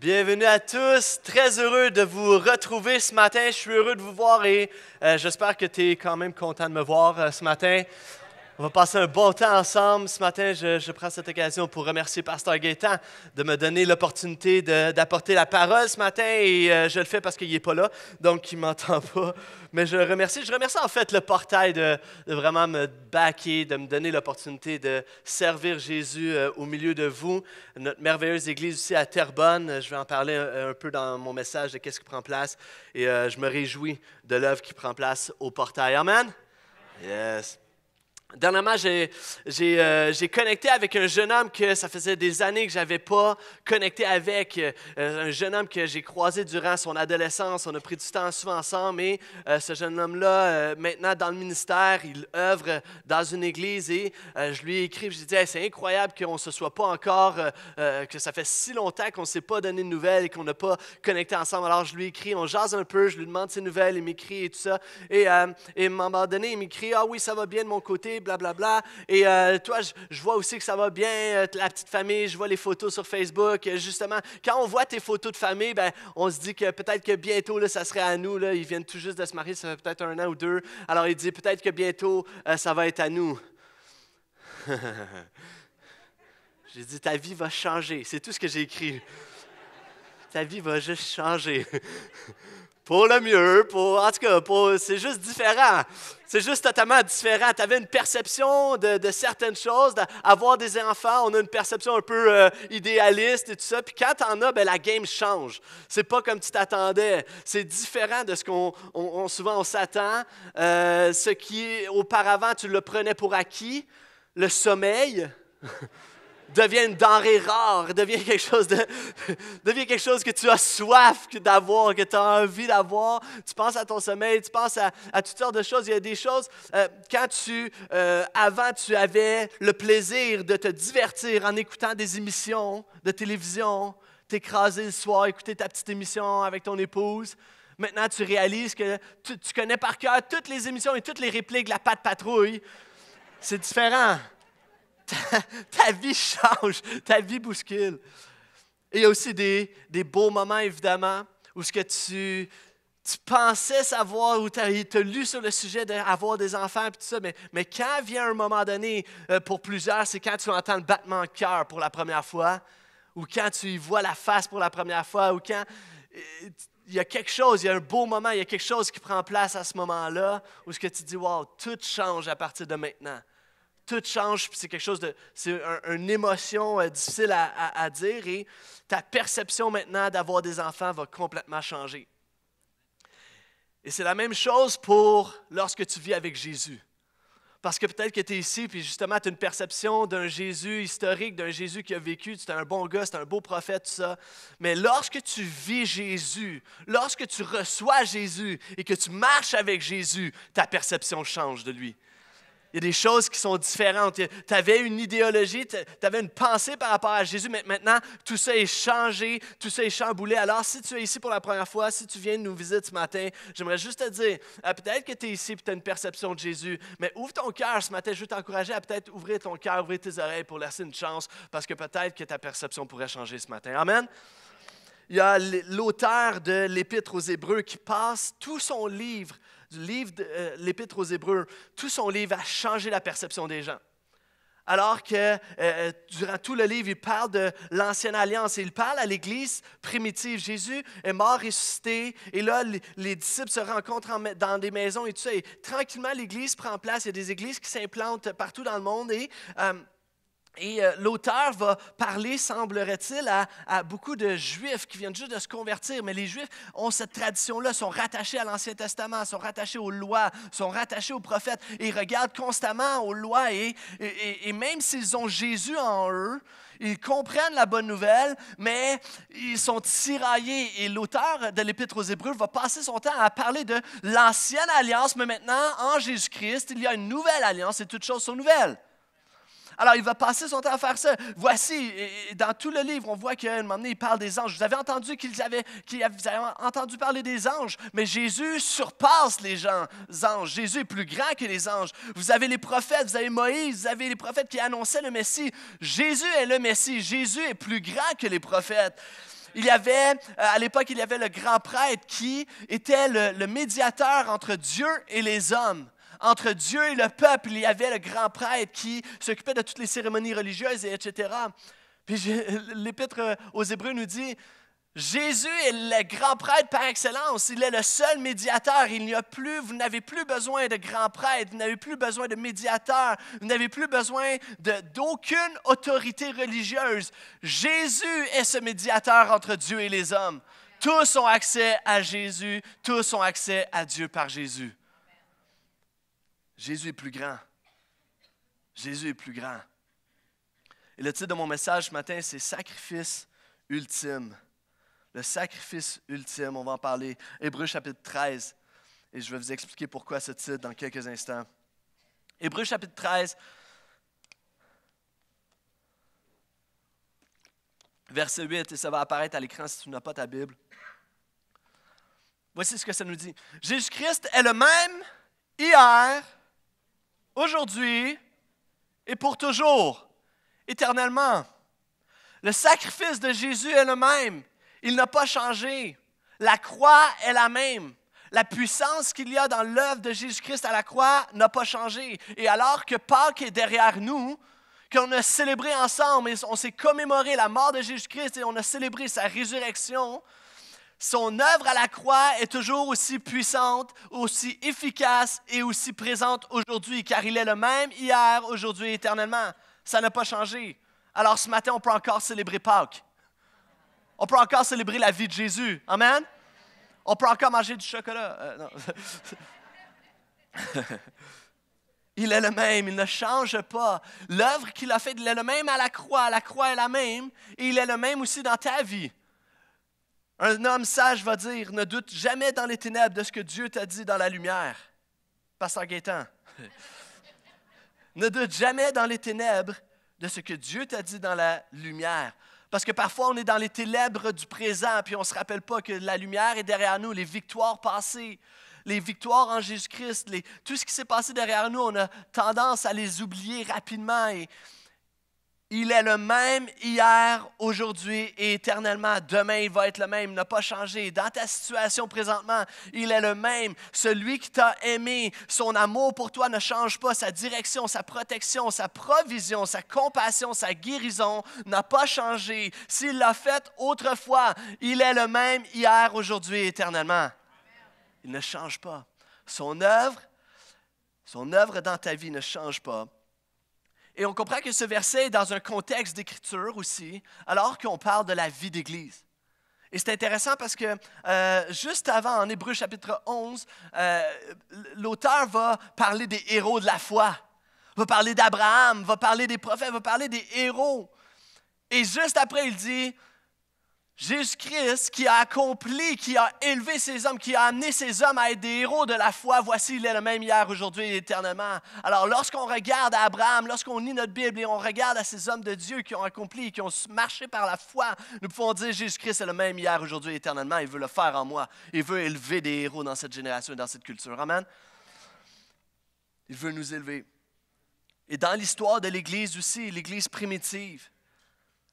Bienvenue à tous. Très heureux de vous retrouver ce matin. Je suis heureux de vous voir et euh, j'espère que tu es quand même content de me voir euh, ce matin. On va passer un bon temps ensemble. Ce matin, je, prends cette occasion pour remercier Pasteur Gaétan de me donner l'opportunité d'apporter la parole ce matin. Et euh, je le fais parce qu'il n'est pas là, donc il ne m'entend pas. Mais je remercie. Je remercie en fait le portail de, vraiment me baquer, de me donner l'opportunité de servir Jésus euh, au milieu de vous. Notre merveilleuse église ici à Terrebonne. Je vais en parler un, peu dans mon message de qu'est-ce qui prend place. Et euh, je me réjouis de l'œuvre qui prend place au portail. Amen. Yes. Dernièrement, j'ai, euh, j'ai connecté avec un jeune homme que ça faisait des années que je n'avais pas connecté avec. Euh, un jeune homme que j'ai croisé durant son adolescence. On a pris du temps souvent ensemble et euh, ce jeune homme-là, maintenant dans le ministère, il œuvre dans une église et je lui ai écrit, je lui ai dit C'est incroyable qu'on ne se soit pas encore, que ça fait si longtemps qu'on ne s'est pas donné de nouvelles et qu'on n'a pas connecté ensemble. Alors je lui ai écrit, on jase un peu, je lui demande ses nouvelles, il m'écrit et tout ça. Et, et à un moment donné, il m'écrit Ah oui, ça va bien de mon côté blablabla. Bla, bla. Et euh, toi, je, vois aussi que ça va bien, euh, la petite famille, je vois les photos sur Facebook. Euh, justement, quand on voit tes photos de famille, ben, on se dit que peut-être que bientôt, là, ça serait à nous. Là. Ils viennent tout juste de se marier, ça fait peut-être un an ou deux. Alors il dit, peut-être que bientôt, ça va être à nous. j'ai dit, ta vie va changer. C'est tout ce que j'ai écrit. ta vie va juste changer. pour le mieux, pour. En tout cas, c'est juste différent. C'est juste totalement différent. Tu avais une perception de, certaines choses. d'avoir des enfants, on a une perception un peu euh, idéaliste et tout ça. Puis quand tu en as, ben, la game change. C'est pas comme tu t'attendais. C'est différent de ce qu'on souvent on s'attend. Euh, ce qui, auparavant, tu le prenais pour acquis. Le sommeil. devient une denrée rare, devient quelque chose, que tu as soif d'avoir, que tu as envie d'avoir. Tu penses à ton sommeil, tu penses à, toutes sortes de choses. Il y a des choses, euh, quand tu, euh, avant, tu avais le plaisir de te divertir en écoutant des émissions de télévision, t'écraser le soir, écouter ta petite émission avec ton épouse. Maintenant, tu réalises que tu, tu connais par cœur toutes les émissions et toutes les répliques de la patte patrouille. C'est différent ta, vie change, ta vie bouscule. Et il y a aussi des, beaux moments, évidemment, où ce que tu, pensais savoir où tu as, lu sur le sujet d'avoir des enfants mais, mais quand vient un moment donné, euh, pour plusieurs, c'est quand tu entends le battement de cœur pour la première fois, ou quand tu y vois la face pour la première fois, ou quand il y a quelque chose, il y a un beau moment, il y a quelque chose qui prend place à ce moment-là, où ce que tu dis, wow, tout change à partir de maintenant tout change, puis c'est quelque chose de. C'est une émotion euh, difficile à, dire, et ta perception maintenant d'avoir des enfants va complètement changer. Et c'est la même chose pour lorsque tu vis avec Jésus. Parce que peut-être que tu es ici, puis justement, tu as une perception d'un Jésus historique, d'un Jésus qui a vécu, tu es un bon gars, es un beau prophète, tout ça. Mais lorsque tu vis Jésus, lorsque tu reçois Jésus et que tu marches avec Jésus, ta perception change de lui il y a des choses qui sont différentes. Tu avais une idéologie, tu avais une pensée par rapport à Jésus, mais maintenant, tout ça est changé, tout ça est chamboulé. Alors, si tu es ici pour la première fois, si tu viens de nous visiter ce matin, j'aimerais juste te dire, euh, peut-être que tu es ici et tu as une perception de Jésus, mais ouvre ton cœur ce matin. Je veux t'encourager à peut-être ouvrir ton cœur, ouvrir tes oreilles pour laisser une chance, parce que peut-être que ta perception pourrait changer ce matin. Amen. Il y a l'auteur de l'Épître aux Hébreux qui passe tout son livre du livre de euh, l'Épître aux Hébreux, tout son livre a changé la perception des gens. Alors que euh, euh, durant tout le livre, il parle de l'ancienne alliance et il parle à l'Église primitive. Jésus est mort, ressuscité, et là, les, disciples se rencontrent dans des maisons et tout ça. tranquillement, l'Église prend place. Il y a des églises qui s'implantent partout dans le monde et. Et euh, l'auteur va parler, semblerait-il, à, beaucoup de Juifs qui viennent juste de se convertir. Mais les Juifs ont cette tradition-là, sont rattachés à l'Ancien Testament, sont rattachés aux lois, sont rattachés aux prophètes. ils regardent constamment aux lois. Et, et même s'ils ont Jésus en eux, ils comprennent la bonne nouvelle, mais ils sont tiraillés. Et l'auteur de l'Épître aux Hébreux va passer son temps à parler de l'ancienne alliance, mais maintenant, en Jésus-Christ, il y a une nouvelle alliance et toutes choses sont nouvelles. Alors, il va passer son temps à faire ça. Voici, dans tout le livre, on voit qu'à un moment donné, il parle des anges. Vous avez entendu qu'ils avaient, entendu parler des anges, mais Jésus surpasse les anges. Jésus est plus grand que les anges. Vous avez les prophètes, vous avez Moïse, vous avez les prophètes qui annonçaient le Messie. Jésus est le Messie. Jésus est plus grand que les prophètes. Il y avait, euh, à l'époque, il y avait le grand prêtre qui était le médiateur entre Dieu et les hommes entre Dieu et le peuple, il y avait le grand prêtre qui s'occupait de toutes les cérémonies religieuses, etc. Puis l'Épître aux Hébreux nous dit, Jésus est le grand prêtre par excellence. Il est le seul médiateur. Il n'y a plus, vous n'avez plus besoin de grand prêtre, vous n'avez plus besoin de médiateur, vous n'avez plus besoin d'aucune autorité religieuse. Jésus est ce médiateur entre Dieu et les hommes. Tous ont accès à Jésus, tous ont accès à Dieu par Jésus. Jésus est plus grand. Jésus est plus grand. Et le titre de mon message ce matin, c'est Sacrifice ultime. Le sacrifice ultime, on va en parler. Hébreu chapitre 13. Et je vais vous expliquer pourquoi ce titre dans quelques instants. Hébreu chapitre 13, verset 8, et ça va apparaître à l'écran si tu n'as pas ta Bible. Voici ce que ça nous dit. Jésus-Christ est le même hier, aujourd'hui et pour toujours, éternellement. Le sacrifice de Jésus est le même. Il n'a pas changé. La croix est la même. La puissance qu'il y a dans l'œuvre de Jésus-Christ à la croix n'a pas changé. Et alors que Pâques est derrière nous, qu'on a célébré ensemble et on s'est commémoré la mort de Jésus-Christ et on a célébré sa résurrection, son œuvre à la croix est toujours aussi puissante, aussi efficace et aussi présente aujourd'hui, car il est le même hier, aujourd'hui, éternellement. Ça n'a pas changé. Alors ce matin, on peut encore célébrer Pâques. On peut encore célébrer la vie de Jésus. Amen. On peut encore manger du chocolat. Euh, il est le même, il ne change pas. L'œuvre qu'il a faite, il est le même à la croix. La croix est la même. Et il est le même aussi dans ta vie. Un homme sage va dire, ne doute jamais dans les ténèbres de ce que Dieu t'a dit dans la lumière. Pasteur Gaétan. ne doute jamais dans les ténèbres de ce que Dieu t'a dit dans la lumière. Parce que parfois, on est dans les ténèbres du présent, puis on ne se rappelle pas que la lumière est derrière nous, les victoires passées, les victoires en Jésus-Christ, tout ce qui s'est passé derrière nous, on a tendance à les oublier rapidement. Et, il est le même hier, aujourd'hui et éternellement. Demain, il va être le même, n'a pas changé. Dans ta situation présentement, il est le même. Celui qui t'a aimé, son amour pour toi ne change pas. Sa direction, sa protection, sa provision, sa compassion, sa guérison n'a pas changé. S'il l'a fait autrefois, il est le même hier, aujourd'hui et éternellement. Il ne change pas. Son œuvre, son œuvre dans ta vie ne change pas et on comprend que ce verset est dans un contexte d'écriture aussi, alors qu'on parle de la vie d'Église. Et c'est intéressant parce que euh, juste avant, en Hébreu chapitre 11, euh, l'auteur va parler des héros de la foi, va parler d'Abraham, va parler des prophètes, va parler des héros. Et juste après, il dit, Jésus-Christ qui a accompli, qui a élevé ces hommes, qui a amené ces hommes à être des héros de la foi, voici, il est le même hier, aujourd'hui et éternellement. Alors lorsqu'on regarde à Abraham, lorsqu'on lit notre Bible et on regarde à ces hommes de Dieu qui ont accompli, qui ont marché par la foi, nous pouvons dire Jésus-Christ est le même hier, aujourd'hui et éternellement. Il veut le faire en moi. Il veut élever des héros dans cette génération et dans cette culture. Amen. Il veut nous élever. Et dans l'histoire de l'Église aussi, l'Église primitive,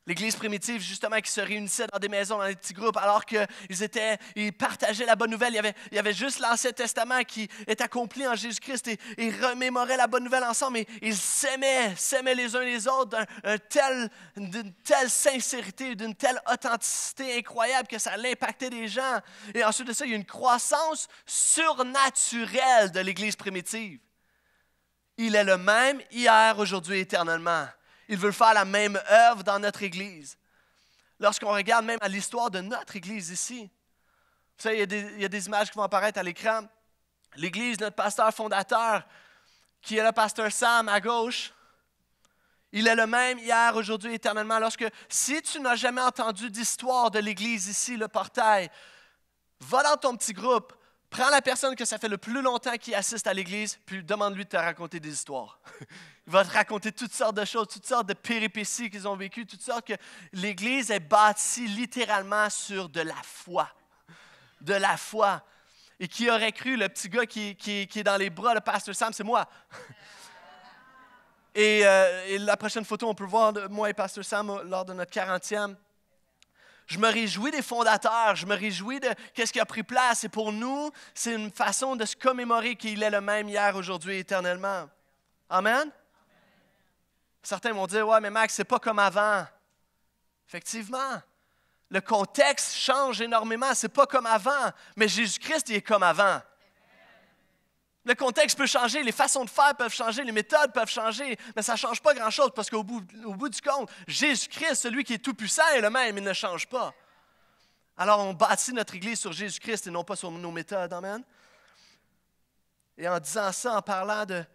L'Église primitive, justement, qui se réunissait dans des maisons, dans des petits groupes, alors qu'ils étaient, ils partageaient la bonne nouvelle. Il y avait, y avait juste l'Ancien Testament qui est accompli en Jésus-Christ et ils remémoraient la bonne nouvelle ensemble ils s'aimaient, s'aimaient les uns les autres d'une telle sincérité, d'une telle authenticité incroyable que ça l'impactait des gens. Et ensuite de ça, il y a une croissance surnaturelle de l'Église primitive. Il est le même hier, aujourd'hui, éternellement. Il veut faire la même œuvre dans notre Église. Lorsqu'on regarde même à l'histoire de notre Église ici, il y a des images qui vont apparaître à l'écran. L'Église, notre pasteur fondateur, qui est le pasteur Sam à gauche, il est le même hier, aujourd'hui, éternellement. Lorsque, si tu n'as jamais entendu d'histoire de l'Église ici, le portail, va dans ton petit groupe, Prends la personne que ça fait le plus longtemps qui assiste à l'église, puis demande-lui de te raconter des histoires. Il va te raconter toutes sortes de choses, toutes sortes de péripéties qu'ils ont vécues, toutes sortes que l'église est bâtie littéralement sur de la foi. De la foi. Et qui aurait cru, le petit gars qui, est dans les bras, le pasteur Sam, c'est moi. Et, euh, et, la prochaine photo, on peut voir moi et pasteur Sam lors de notre 40e. Je me réjouis des fondateurs, je me réjouis de qu'est-ce qui a pris place. Et pour nous, c'est une façon de se commémorer qu'il est le même hier, aujourd'hui, et éternellement. Amen? Certains vont dire, ouais, mais Max, c'est pas comme avant. Effectivement, le contexte change énormément, c'est pas comme avant, mais Jésus-Christ il est comme avant. Le contexte peut changer, les façons de faire peuvent changer, les méthodes peuvent changer, mais ça ne change pas grand-chose parce qu'au bout, du compte, Jésus-Christ, celui qui est tout-puissant, est le même, il ne change pas. Alors on bâtit notre Église sur Jésus-Christ et non pas sur nos méthodes. Amen. Et en disant ça, en parlant de,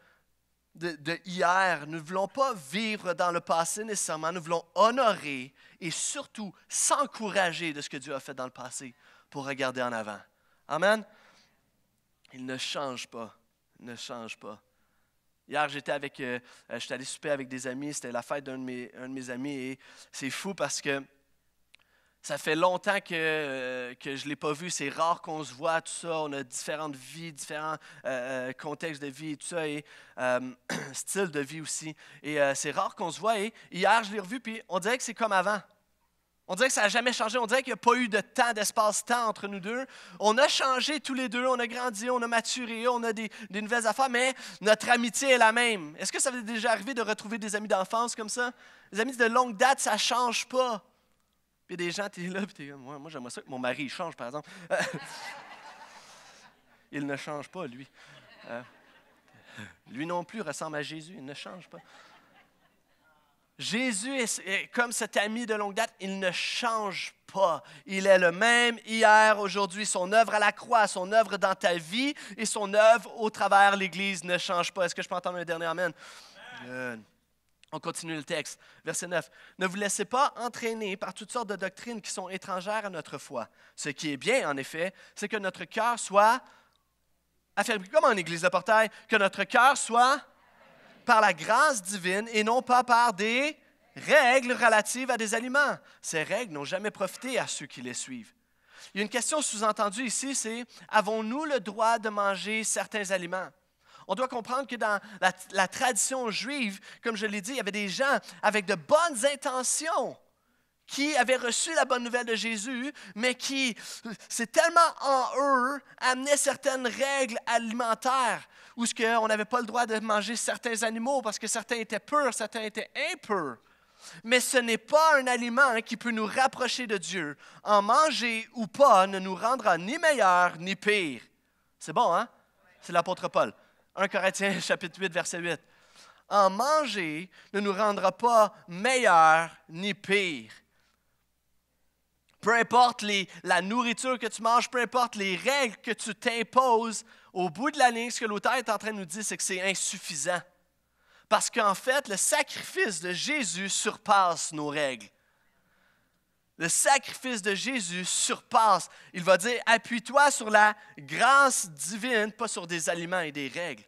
de hier, nous ne voulons pas vivre dans le passé nécessairement, nous voulons honorer et surtout s'encourager de ce que Dieu a fait dans le passé pour regarder en avant. Amen. Il ne change pas ne change pas. Hier, j'étais avec, euh, euh, j'étais allé souper avec des amis, c'était la fête d'un de, mes, un de mes amis et c'est fou parce que ça fait longtemps que, euh, que je ne l'ai pas vu. C'est rare qu'on se voit, tout ça. On a différentes vies, différents contextes de vie et tout ça, et style de vie aussi. Et c'est rare qu'on se voit. Et hier, je l'ai revu, puis on dirait que c'est comme avant. On dirait que ça n'a jamais changé. On dirait qu'il n'y a pas eu de temps, d'espace-temps entre nous deux. On a changé tous les deux, on a grandi, on a maturé, on a des, nouvelles affaires, mais notre amitié est la même. Est-ce que ça vous est déjà arrivé de retrouver des amis d'enfance comme ça? Des amis de longue date, ça ne change pas. Puis des gens, tu es là, tu moi, moi j'aimerais ça que mon mari change, par exemple. il ne change pas, lui. Euh, lui non plus ressemble à Jésus, il ne change pas. Jésus est, comme cet ami de longue date, il ne change pas. Il est le même hier, aujourd'hui. Son œuvre à la croix, son œuvre dans ta vie et son œuvre au travers l'Église ne change pas. Est-ce que je peux entendre un dernier Amen? On continue le texte. Verset 9. Ne vous laissez pas entraîner par toutes sortes de doctrines qui sont étrangères à notre foi. Ce qui est bien, en effet, c'est que notre cœur soit Comment comme en Église de portail, que notre cœur soit par la grâce divine et non pas par des règles relatives à des aliments. Ces règles n'ont jamais profité à ceux qui les suivent. Il y a une question sous-entendue ici, c'est avons-nous le droit de manger certains aliments? On doit comprendre que dans la, tradition juive, comme je l'ai dit, il y avait des gens avec de bonnes intentions qui avaient reçu la bonne nouvelle de Jésus, mais qui, c'est tellement en eux, amenaient certaines règles alimentaires où ce on n'avait pas le droit de manger certains animaux parce que certains étaient purs, certains étaient impurs. Mais ce n'est pas un aliment hein, qui peut nous rapprocher de Dieu. En manger ou pas ne nous rendra ni meilleur ni pire. C'est bon, hein? C'est l'apôtre Paul. 1 Corinthiens chapitre 8, verset 8. En manger ne nous rendra pas meilleur ni pire peu importe la nourriture que tu manges, peu importe les règles que tu t'imposes, au bout de la ligne, ce que l'auteur est en train de nous dire, c'est que c'est insuffisant. Parce qu'en fait, le sacrifice de Jésus surpasse nos règles. Le sacrifice de Jésus surpasse. Il va dire, appuie-toi sur la grâce divine, pas sur des aliments et des règles.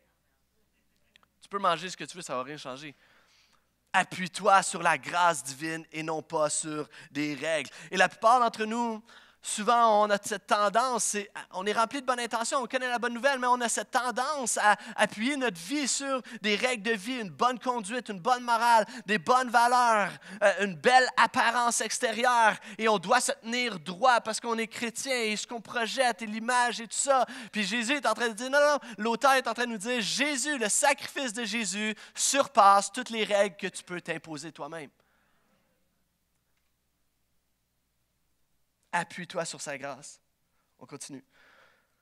Tu peux manger ce que tu veux, ça ne va rien changer. Appuie-toi sur la grâce divine et non pas sur des règles. Et la plupart d'entre nous, Souvent, on a cette tendance, on est rempli de bonnes intentions, on connaît la bonne nouvelle, mais on a cette tendance à appuyer notre vie sur des règles de vie, une bonne conduite, une bonne morale, des bonnes valeurs, euh, une belle apparence extérieure, et on doit se tenir droit parce qu'on est chrétien et ce qu'on projette et l'image et tout ça. Puis Jésus est en train de dire, non, non, l'auteur est en train de nous dire, Jésus, le sacrifice de Jésus surpasse toutes les règles que tu peux t'imposer toi-même. Appuie-toi sur sa grâce. On continue.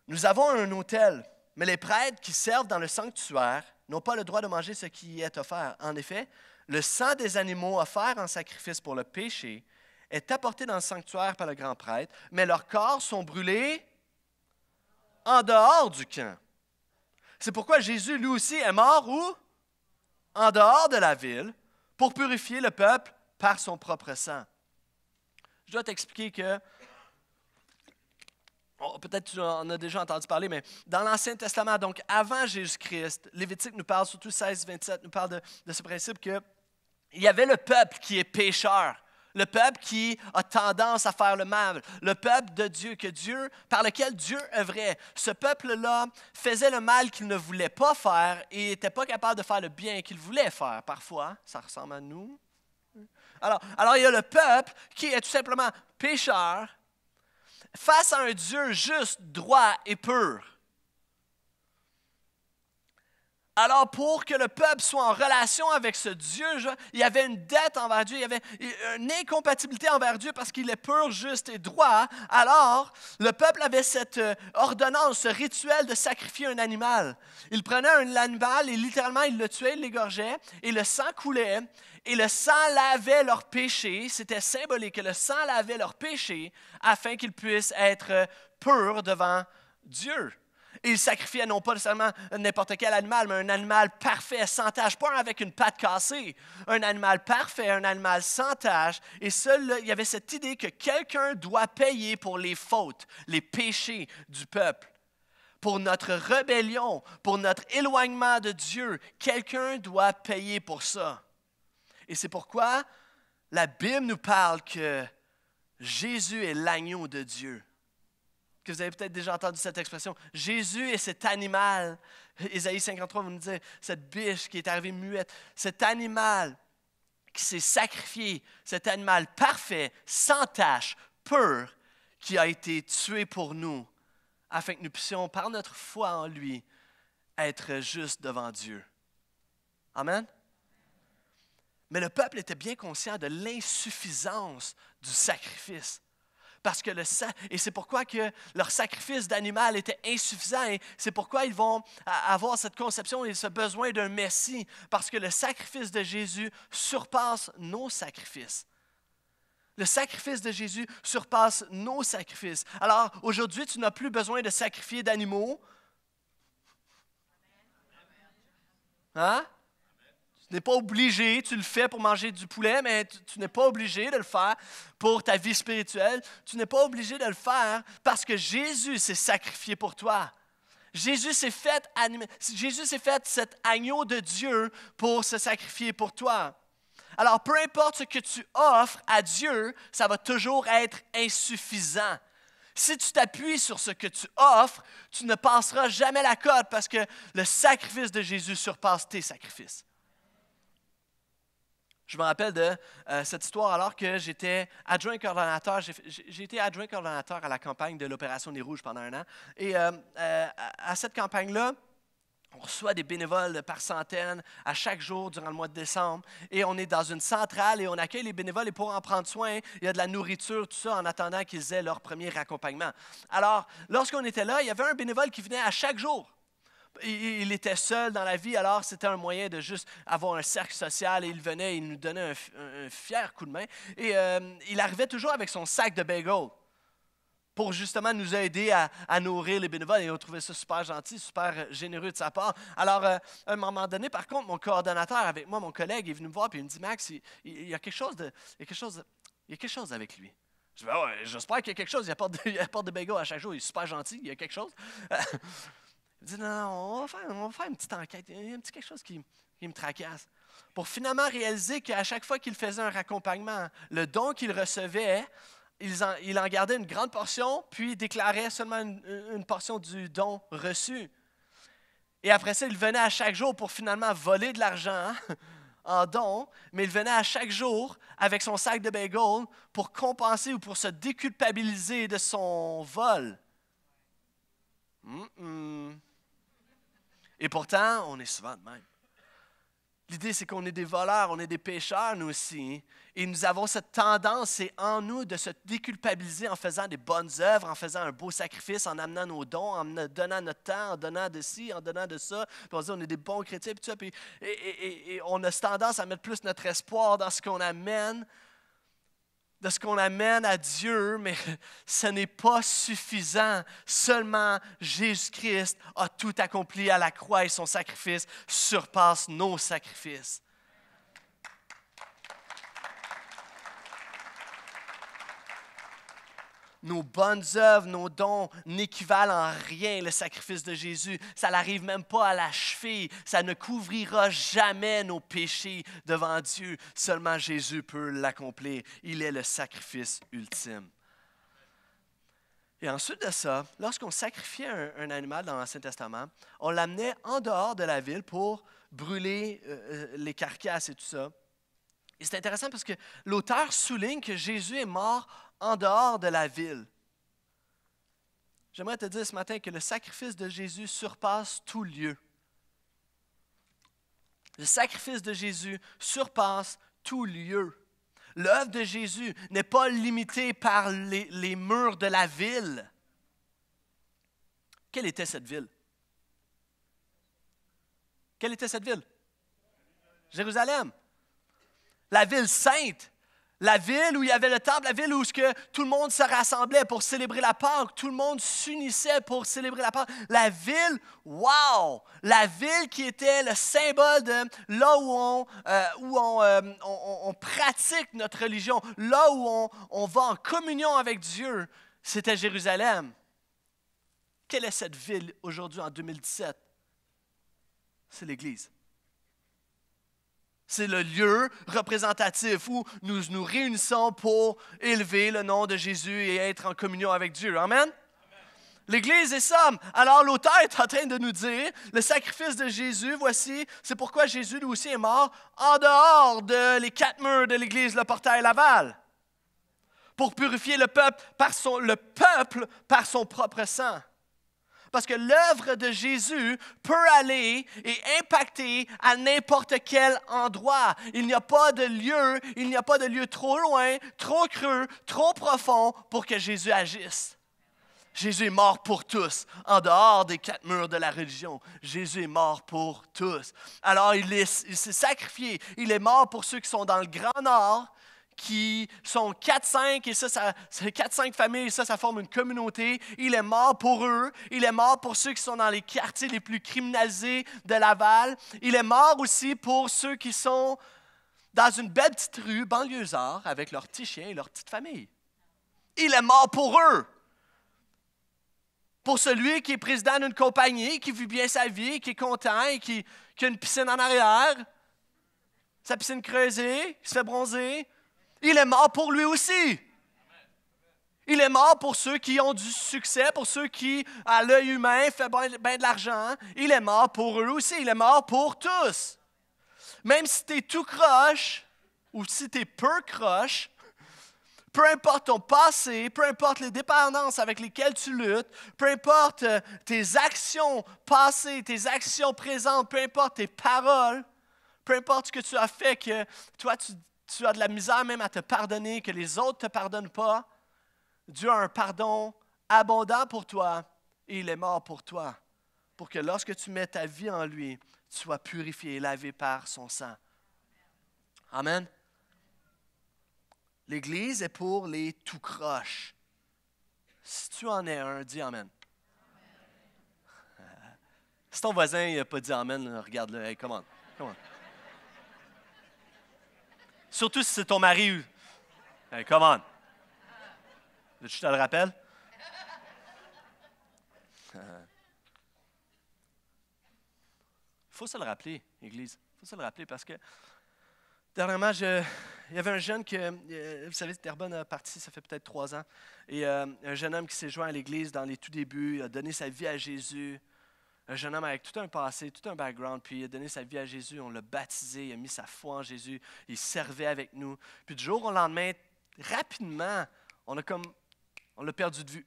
Nous avons un hôtel, mais les prêtres qui servent dans le sanctuaire n'ont pas le droit de manger ce qui y est offert. En effet, le sang des animaux offerts en sacrifice pour le péché est apporté dans le sanctuaire par le grand prêtre, mais leurs corps sont brûlés en dehors du camp. C'est pourquoi Jésus, lui aussi, est mort où? En dehors de la ville, pour purifier le peuple par son propre sang. Je dois t'expliquer que Peut-être tu en as déjà entendu parler, mais dans l'Ancien Testament, donc avant Jésus-Christ, Lévitique nous parle, surtout 16, 27, nous parle de, ce principe que il y avait le peuple qui est pécheur, le peuple qui a tendance à faire le mal, le peuple de Dieu, que Dieu, par lequel Dieu œuvrait. Ce peuple-là faisait le mal qu'il ne voulait pas faire et n'était pas capable de faire le bien qu'il voulait faire. Parfois, ça ressemble à nous. Alors, alors, il y a le peuple qui est tout simplement pécheur, face à un Dieu juste, droit et pur. Alors pour que le peuple soit en relation avec ce Dieu, il y avait une dette envers Dieu, il y avait une incompatibilité envers Dieu parce qu'il est pur, juste et droit. Alors le peuple avait cette euh, ordonnance, ce rituel de sacrifier un animal. Il prenait un animal et littéralement il le tuait, il l'égorgeait et le sang coulait et le sang lavait leurs péchés. C'était symbolique que le sang lavait leurs péchés afin qu'ils puissent être euh, purs devant Dieu il sacrifiait non pas seulement n'importe quel animal, mais un animal parfait, sans tâche, pas avec une patte cassée. Un animal parfait, un animal sans tâche. Et seul, il y avait cette idée que quelqu'un doit payer pour les fautes, les péchés du peuple. Pour notre rébellion, pour notre éloignement de Dieu, quelqu'un doit payer pour ça. Et c'est pourquoi la Bible nous parle que Jésus est l'agneau de Dieu que vous avez peut-être déjà entendu cette expression. Jésus et cet animal, Isaïe 53 vous nous dit, cette biche qui est arrivée muette, cet animal qui s'est sacrifié, cet animal parfait, sans tache, pur, qui a été tué pour nous, afin que nous puissions, par notre foi en lui, être justes devant Dieu. Amen. Mais le peuple était bien conscient de l'insuffisance du sacrifice parce que le et c'est pourquoi que leur sacrifice d'animal était insuffisant c'est pourquoi ils vont avoir cette conception et ce besoin d'un messie parce que le sacrifice de Jésus surpasse nos sacrifices. Le sacrifice de Jésus surpasse nos sacrifices. Alors aujourd'hui, tu n'as plus besoin de sacrifier d'animaux. Hein? n'es pas obligé, tu le fais pour manger du poulet, mais tu, n'es pas obligé de le faire pour ta vie spirituelle. Tu n'es pas obligé de le faire parce que Jésus s'est sacrifié pour toi. Jésus s'est fait, fait cet agneau de Dieu pour se sacrifier pour toi. Alors, peu importe ce que tu offres à Dieu, ça va toujours être insuffisant. Si tu t'appuies sur ce que tu offres, tu ne passeras jamais la corde parce que le sacrifice de Jésus surpasse tes sacrifices. Je me rappelle de euh, cette histoire alors que j'étais adjoint coordonnateur. J'ai été adjoint coordinateur à la campagne de l'Opération des Rouges pendant un an. Et euh, euh, à cette campagne-là, on reçoit des bénévoles par centaines à chaque jour durant le mois de décembre. Et on est dans une centrale et on accueille les bénévoles. Et pour en prendre soin, il y a de la nourriture, tout ça, en attendant qu'ils aient leur premier accompagnement. Alors, lorsqu'on était là, il y avait un bénévole qui venait à chaque jour il était seul dans la vie, alors c'était un moyen de juste avoir un cercle social. Et il venait, il nous donnait un, fier coup de main. Et euh, il arrivait toujours avec son sac de bagels pour justement nous aider à, nourrir les bénévoles. Et on trouvait ça super gentil, super généreux de sa part. Alors, euh, à un moment donné, par contre, mon coordonnateur avec moi, mon collègue, est venu me voir et il me dit, Max, il, y a quelque chose de, il y a quelque chose, il y a quelque chose avec lui. Je dis, ah j'espère qu'il y a quelque chose. Il apporte, de, bagels à chaque jour. Il est super gentil. Il y a quelque chose. Il dit, non, on va faire, une petite enquête. Il y a un petit quelque chose qui, me tracasse. Pour finalement réaliser qu'à chaque fois qu'il faisait un raccompagnement, le don qu'il recevait, il en, gardait une grande portion, puis déclarait seulement une, portion du don reçu. Et après ça, il venait à chaque jour pour finalement voler de l'argent hein, en don, mais il venait à chaque jour avec son sac de bagels pour compenser ou pour se déculpabiliser de son vol. Et pourtant, on est souvent de même. L'idée, c'est qu'on est des voleurs, on est des pécheurs, nous aussi. Hein. Et nous avons cette tendance, c'est en nous, de se déculpabiliser en faisant des bonnes œuvres, en faisant un beau sacrifice, en amenant nos dons, en donnant notre temps, en donnant de ci, en donnant de ça. Puis on dit, on est des bons chrétiens, et, et, on a cette tendance à mettre plus notre espoir dans ce qu'on amène de ce qu'on amène à Dieu, mais ce n'est pas suffisant. Seulement Jésus-Christ a tout accompli à la croix et son sacrifice surpasse nos sacrifices. nos bonnes œuvres, nos dons n'équivalent en rien le sacrifice de Jésus. Ça n'arrive même pas à la Ça ne couvrira jamais nos péchés devant Dieu. Seulement Jésus peut l'accomplir. Il est le sacrifice ultime. Et ensuite de ça, lorsqu'on sacrifiait un, animal dans l'Ancien Testament, on l'amenait en dehors de la ville pour brûler euh, euh, les carcasses et tout ça. Et c'est intéressant parce que l'auteur souligne que Jésus est mort en dehors de la ville. J'aimerais te dire ce matin que le sacrifice de Jésus surpasse tout lieu. Le sacrifice de Jésus surpasse tout lieu. L'œuvre de Jésus n'est pas limitée par les, les, murs de la ville. Quelle était cette ville? Quelle était cette ville? Jérusalem. La ville sainte la ville où il y avait le temple, la ville où que tout le monde se rassemblait pour célébrer la Pâque, tout le monde s'unissait pour célébrer la Pâque. La ville, wow! La ville qui était le symbole de là où on, euh, euh, pratique notre religion, là où on va en communion avec Dieu, c'était Jérusalem. Quelle est cette ville aujourd'hui en 2017? C'est l'Église. C'est le lieu représentatif où nous nous réunissons pour élever le nom de Jésus et être en communion avec Dieu. Amen. L'Église est ça. Alors l'auteur est en train de nous dire, le sacrifice de Jésus, voici, c'est pourquoi Jésus lui aussi est mort en dehors de les quatre murs de l'Église, le portail Laval, pour purifier le peuple par son, le peuple par son propre sang. Parce que l'œuvre de Jésus peut aller et impacter à n'importe quel endroit. Il n'y a pas de lieu, il n'y a pas de lieu trop loin, trop creux, trop profond pour que Jésus agisse. Jésus est mort pour tous, en dehors des quatre murs de la religion. Jésus est mort pour tous. Alors il s'est sacrifié, il est mort pour ceux qui sont dans le grand nord, qui sont 4-5, et ça, ça 4-5 familles, et ça, ça forme une communauté. Il est mort pour eux. Il est mort pour ceux qui sont dans les quartiers les plus criminalisés de Laval. Il est mort aussi pour ceux qui sont dans une belle petite rue banlieusard avec leurs petits chiens et leur petite famille. Il est mort pour eux. Pour celui qui est président d'une compagnie, qui vit bien sa vie, qui est content et qui a une piscine en arrière, sa piscine creusée, qui se fait bronzer, il est mort pour lui aussi. Il est mort pour ceux qui ont du succès, pour ceux qui, à l'œil humain, font bien de l'argent. Il est mort pour eux aussi. Il est mort pour tous. Même si tu es tout croche ou si tu es peu croche, peu importe ton passé, peu importe les dépendances avec lesquelles tu luttes, peu importe euh, tes actions passées, tes actions présentes, peu importe tes paroles, peu importe ce que tu as fait que toi tu tu as de la misère même à te pardonner, que les autres ne te pardonnent pas, Dieu a un pardon abondant pour toi et il est mort pour toi, pour que lorsque tu mets ta vie en lui, tu sois purifié et lavé par son sang. Amen. L'Église est pour les tout croches. Si tu en es un, dis Amen. Si ton voisin n'a pas dit Amen, regarde-le. Hey, Surtout si c'est ton mari. Hey, come on. Tu te le rappelles? Il faut se le rappeler, Église. Il faut se le rappeler parce que Dernièrement, il y avait un jeune que, euh, vous savez, Terbonne a parti, ça fait peut-être trois ans, et euh, un jeune homme qui s'est joint à l'Église dans les tout débuts, a donné sa vie à Jésus, un jeune homme avec tout un passé, tout un background, puis il a donné sa vie à Jésus, on l'a baptisé, il a mis sa foi en Jésus, il servait avec nous. Puis du jour au lendemain, rapidement, on a comme, on l'a perdu de vue.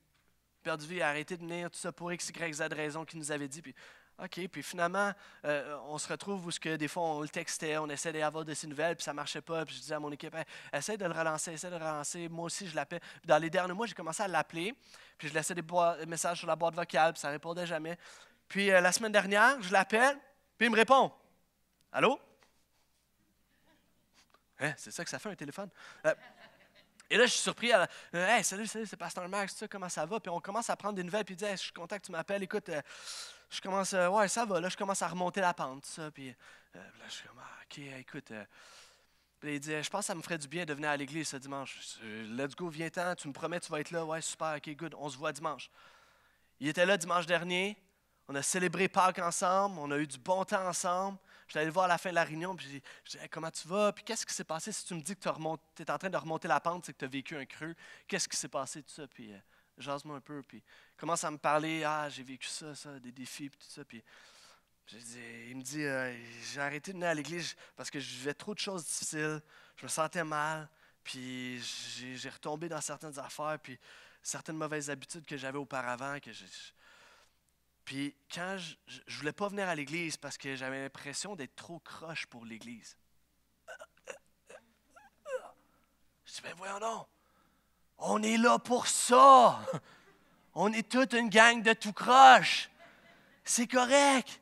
Perdu de vue, il a arrêté de venir, tout ça pour X, Y, Z raison qu'il nous avait dit. Puis OK, puis finalement, euh, on se retrouve où ce que des fois on le textait, on essayait d'avoir de ses nouvelles, puis ça ne marchait pas, puis je disais à mon équipe, essaye de le relancer, essaye de le relancer, moi aussi je l'appelle. Dans les derniers mois, j'ai commencé à l'appeler, puis je laissais des, des, messages sur la boîte vocale, puis ça ne répondait jamais. Puis euh, la semaine dernière, je l'appelle, puis il me répond. Allô? Hein, c'est ça que ça fait un téléphone. Euh, et là, je suis surpris. Euh, salut, salut, c'est Pasteur Max, comment ça va? Puis on commence à prendre des nouvelles, puis il dit, je suis content que tu m'appelles, écoute, je commence, ouais, ça va, là, je commence à remonter la pente, ça. Puis là, je suis comme, ah, ok, écoute. Puis il dit, je pense que ça me ferait du bien de venir à l'église ce dimanche. Let's go, viens-t'en, tu me promets, tu vas être là. Ouais, super, ok, good, on se voit dimanche. Il était là dimanche dernier, on a célébré Pâques ensemble, on a eu du bon temps ensemble. Je suis allé le voir à la fin de la réunion, puis j'ai dit Comment tu vas Puis qu'est-ce qui s'est passé Si tu me dis que tu es en train de remonter la pente, c'est que tu as vécu un creux. Qu'est-ce qui s'est passé Tout ça. Puis euh, moi un peu. Puis commence à me parler Ah, j'ai vécu ça, ça, des défis, puis tout ça. Puis il me dit euh, J'ai arrêté de venir à l'église parce que je vivais trop de choses difficiles. Je me sentais mal. Puis j'ai retombé dans certaines affaires, puis certaines mauvaises habitudes que j'avais auparavant, que j'ai." Puis quand je, ne voulais pas venir à l'église parce que j'avais l'impression d'être trop croche pour l'église. Je dis, mais ben voyons donc, On est là pour ça. On est toute une gang de tout croche. C'est correct.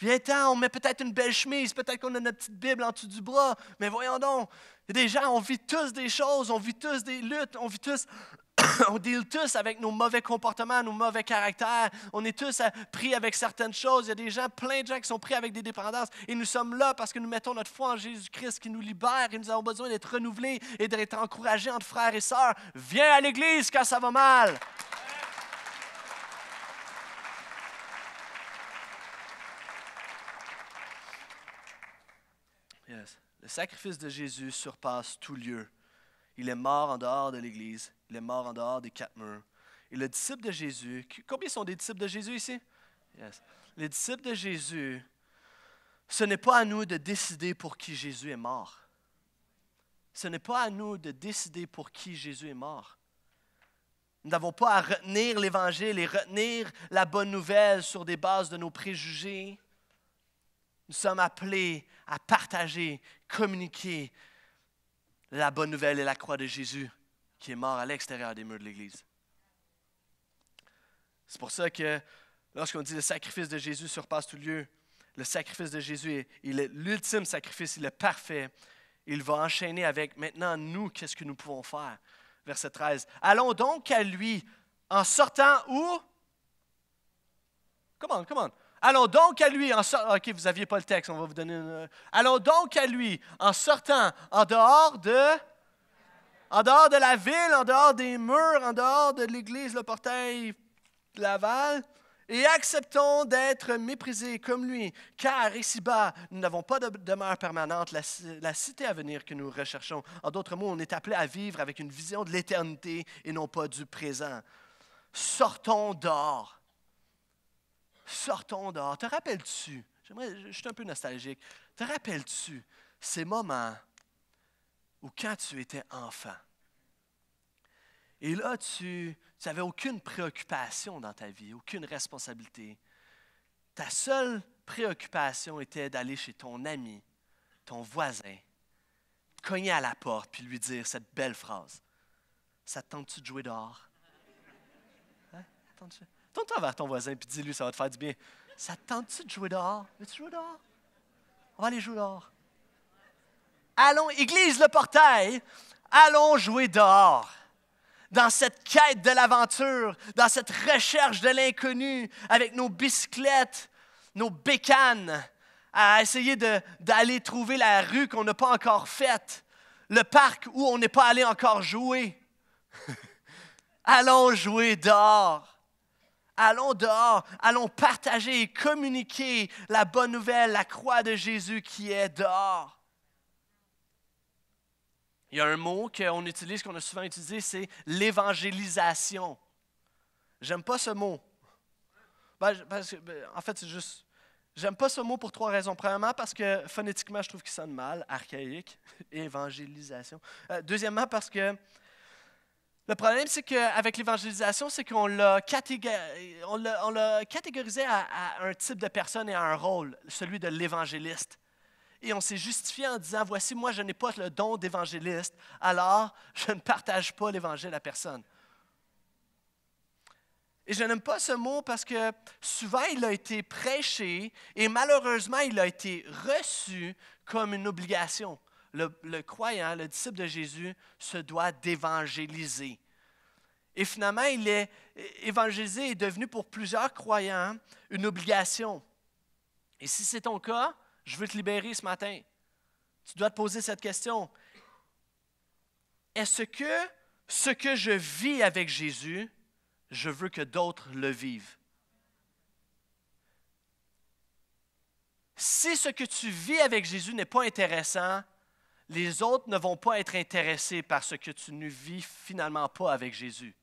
Viens-t'en, on met peut-être une belle chemise, peut-être qu'on a notre petite Bible en dessous du bras, mais voyons donc, il y a des gens, on vit tous des choses, on vit tous des luttes, on vit tous on deal tous avec nos mauvais comportements, nos mauvais caractères. On est tous euh, pris avec certaines choses. Il y a des gens, plein de gens qui sont pris avec des dépendances. Et nous sommes là parce que nous mettons notre foi en Jésus-Christ qui nous libère et nous avons besoin d'être renouvelés et d'être encouragés entre frères et sœurs. Viens à l'Église quand ça va mal. Le sacrifice de Jésus surpasse tout lieu il est mort en dehors de l'Église. Il est mort en dehors des quatre murs. Et le disciple de Jésus, combien sont des disciples de Jésus ici? Les disciples de Jésus, ce n'est pas à nous de décider pour qui Jésus est mort. Ce n'est pas à nous de décider pour qui Jésus est mort. Nous n'avons pas à retenir l'Évangile et retenir la bonne nouvelle sur des bases de nos préjugés. Nous sommes appelés à partager, communiquer la bonne nouvelle est la croix de Jésus qui est mort à l'extérieur des murs de l'Église. C'est pour ça que lorsqu'on dit le sacrifice de Jésus surpasse tout lieu, le sacrifice de Jésus il est l'ultime sacrifice, il est parfait. Il va enchaîner avec maintenant nous, qu'est-ce que nous pouvons faire. Verset 13. Allons donc à lui en sortant où? Come on, come on. Allons donc à lui en sortant. OK, vous pas le texte, on va vous donner euh, donc à lui en sortant en dehors de. En dehors de la ville, en dehors des murs, en dehors de l'église, le portail Laval, et acceptons d'être méprisés comme lui, car ici-bas, nous n'avons pas de demeure permanente, la, la cité à venir que nous recherchons. En d'autres mots, on est appelé à vivre avec une vision de l'éternité et non pas du présent. Sortons d'or sortons dehors. Te rappelles-tu? je suis un peu nostalgique. Te rappelles-tu ces moments où quand tu étais enfant. Et là, tu n'avais aucune préoccupation dans ta vie, aucune responsabilité. Ta seule préoccupation était d'aller chez ton ami, ton voisin, cogner à la porte puis lui dire cette belle phrase. Ça te tente-tu de jouer dehors? Hein? Tourne-toi vers ton voisin et dis-lui, ça va te faire du bien. Ça te tente-tu de jouer dehors? Veux-tu jouer dehors? On va aller jouer dehors. Allons, église le portail, allons jouer dehors. Dans cette quête de l'aventure, dans cette recherche de l'inconnu, avec nos bicyclettes, nos bécanes, à essayer d'aller trouver la rue qu'on n'a pas encore faite, le parc où on n'est pas allé encore jouer. allons jouer dehors allons dehors, allons partager et communiquer la bonne nouvelle, la croix de Jésus qui est dehors. Il y a un mot qu'on utilise, qu'on a souvent utilisé, c'est l'évangélisation. J'aime pas ce mot. Ben, ben, en fait, c'est juste. J'aime pas ce mot pour trois raisons. Premièrement, parce que phonétiquement, je trouve qu'il sonne mal, archaïque, évangélisation. Euh, deuxièmement, parce que le problème, c'est qu'avec l'évangélisation, c'est qu'on l'a catégorisé, à, à, un type de personne et à un rôle, celui de l'évangéliste. Et on s'est justifié en disant, voici, moi, je n'ai pas le don d'évangéliste, alors je ne partage pas l'évangile à personne. Et je n'aime pas ce mot parce que souvent il a été prêché et malheureusement il a été reçu comme une obligation le, croyant, le disciple de Jésus, se doit d'évangéliser. Et finalement, il est, évangéliser est devenu pour plusieurs croyants une obligation. Et si c'est ton cas, je veux te libérer ce matin. Tu dois te poser cette question. Est-ce que ce que je vis avec Jésus, je veux que d'autres le vivent? Si ce que tu vis avec Jésus n'est pas intéressant, les autres ne vont pas être intéressés par ce que tu ne vis finalement pas avec Jésus.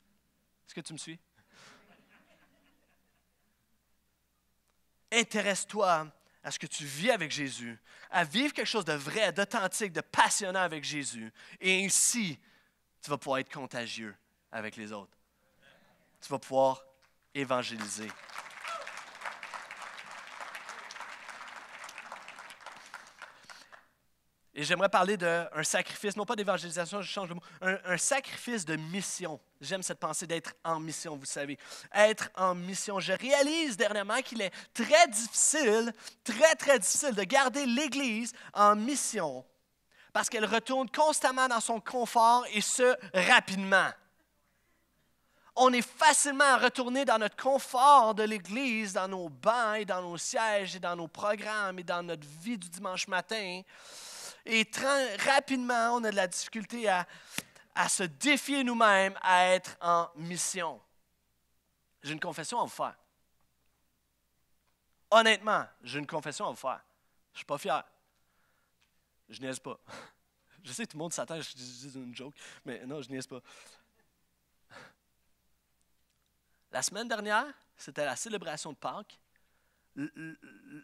Est-ce que tu me suis? Intéresse-toi à ce que tu vis avec Jésus, à vivre quelque chose de vrai, d'authentique, de passionnant avec Jésus. Et ainsi, tu vas pouvoir être contagieux avec les autres. Tu vas pouvoir évangéliser. Et j'aimerais parler d'un sacrifice, non pas d'évangélisation, je change le mot, un, sacrifice de mission. J'aime cette pensée d'être en mission, vous savez. Être en mission. Je réalise dernièrement qu'il est très difficile, très, très difficile de garder l'Église en mission parce qu'elle retourne constamment dans son confort et ce, rapidement. On est facilement retourné dans notre confort de l'Église, dans nos bains et dans nos sièges et dans nos programmes et dans notre vie du dimanche matin. Et très rapidement, on a de la difficulté à, à se défier nous-mêmes à être en mission. J'ai une confession à vous faire. Honnêtement, j'ai une confession à vous faire. Je ne suis pas fier. Je niaise pas. Je sais, que tout le monde s'attend, je dis une joke, mais non, je niaise pas. La semaine dernière, c'était la célébration de Pâques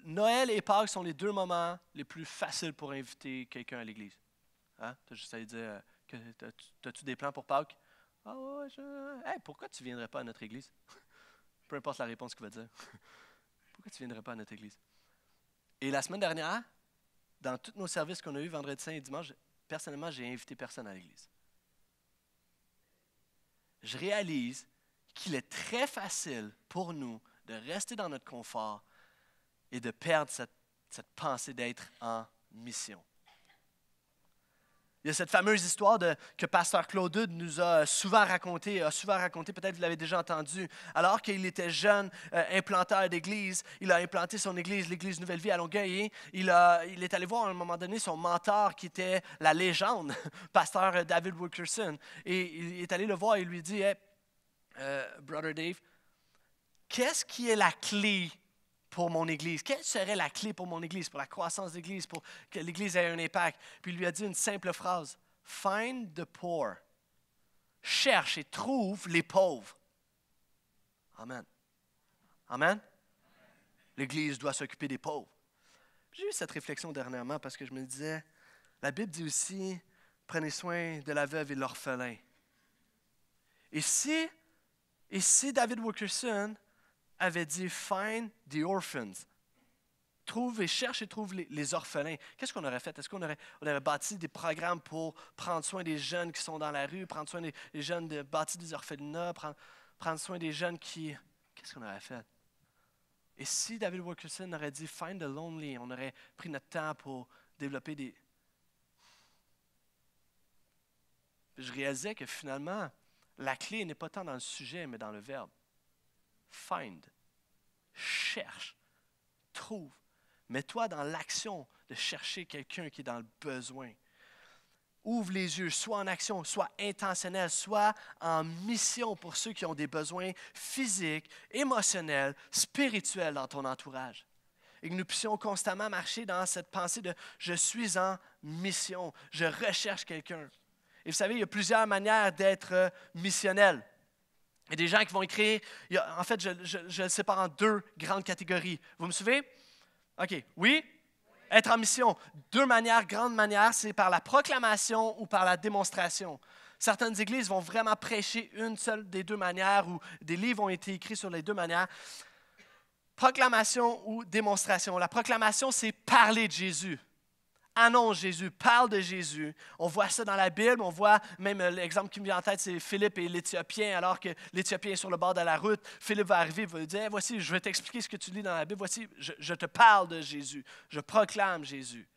Noël et Pâques sont les deux moments les plus faciles pour inviter quelqu'un à l'église. Hein? Tu as juste à lui dire euh, As-tu des plans pour Pâques ah pourquoi tu ne viendrais pas à notre église Peu importe la réponse qu'il va dire. pourquoi tu ne viendrais pas à notre église Et la semaine dernière, dans tous nos services qu'on a eu vendredi saint et dimanche, personnellement, j'ai invité personne à l'église. Je réalise qu'il est très facile pour nous de rester dans notre confort et de perdre cette, pensée d'être en mission. Il y a cette fameuse histoire de, que Pasteur Claude nous a souvent racontée, a souvent raconté, peut-être vous l'avez déjà entendue, Alors qu'il était jeune, euh, implanteur d'église, il a implanté son église, l'église Nouvelle Vie à Longueuil. Et il, il est allé voir à un moment donné son mentor qui était la légende, Pasteur David Wilkerson. Et il est allé le voir et lui dit euh, Brother Dave, qu'est-ce qui est la clé pour mon Église? Quelle serait la clé pour mon Église, pour la croissance de l'Église, pour que l'Église ait un impact? Puis il lui a dit une simple phrase, Find the poor. Cherche et trouve les pauvres. Amen. Amen. L'Église doit s'occuper des pauvres. J'ai eu cette réflexion dernièrement parce que je me disais, la Bible dit aussi, prenez soin de la veuve et de l'orphelin. Et si, et si David Wilkerson avait dit Find the orphans. Trouve et cherche et trouve les, orphelins. Qu'est-ce qu'on aurait fait? Est-ce qu'on aurait, on aurait bâti des programmes pour prendre soin des jeunes qui sont dans la rue, prendre soin des, jeunes, de, bâtir des orphelinats, prendre, prendre soin des jeunes qui. Qu'est-ce qu'on aurait fait? Et si David Wilkerson aurait dit Find the lonely, on aurait pris notre temps pour développer des. Je réalisais que finalement, la clé n'est pas tant dans le sujet, mais dans le verbe find. Cherche, trouve. Mets-toi dans l'action de chercher quelqu'un qui est dans le besoin. Ouvre les yeux, soit en action, soit intentionnel, soit en mission pour ceux qui ont des besoins physiques, émotionnels, spirituels dans ton entourage et que nous puissions constamment marcher dans cette pensée de je suis en mission, je recherche quelqu'un. Et vous savez, il y a plusieurs manières d'être missionnel. Il y a des gens qui vont écrire, en fait, je, le sépare en deux grandes catégories. Vous me suivez? OK. Oui? Être en mission. Deux manières, grandes manières, c'est par la proclamation ou par la démonstration. Certaines églises vont vraiment prêcher une seule des deux manières ou des livres ont été écrits sur les deux manières. Proclamation ou démonstration. La proclamation, c'est parler de Jésus annonce ah Jésus, parle de Jésus. On voit ça dans la Bible, on voit même euh, l'exemple qui me vient en tête, c'est Philippe et l'Éthiopien, alors que l'Éthiopien est sur le bord de la route. Philippe va arriver, il va lui dire, eh, voici, je vais t'expliquer ce que tu lis dans la Bible, voici, je, te parle de Jésus, je proclame Jésus.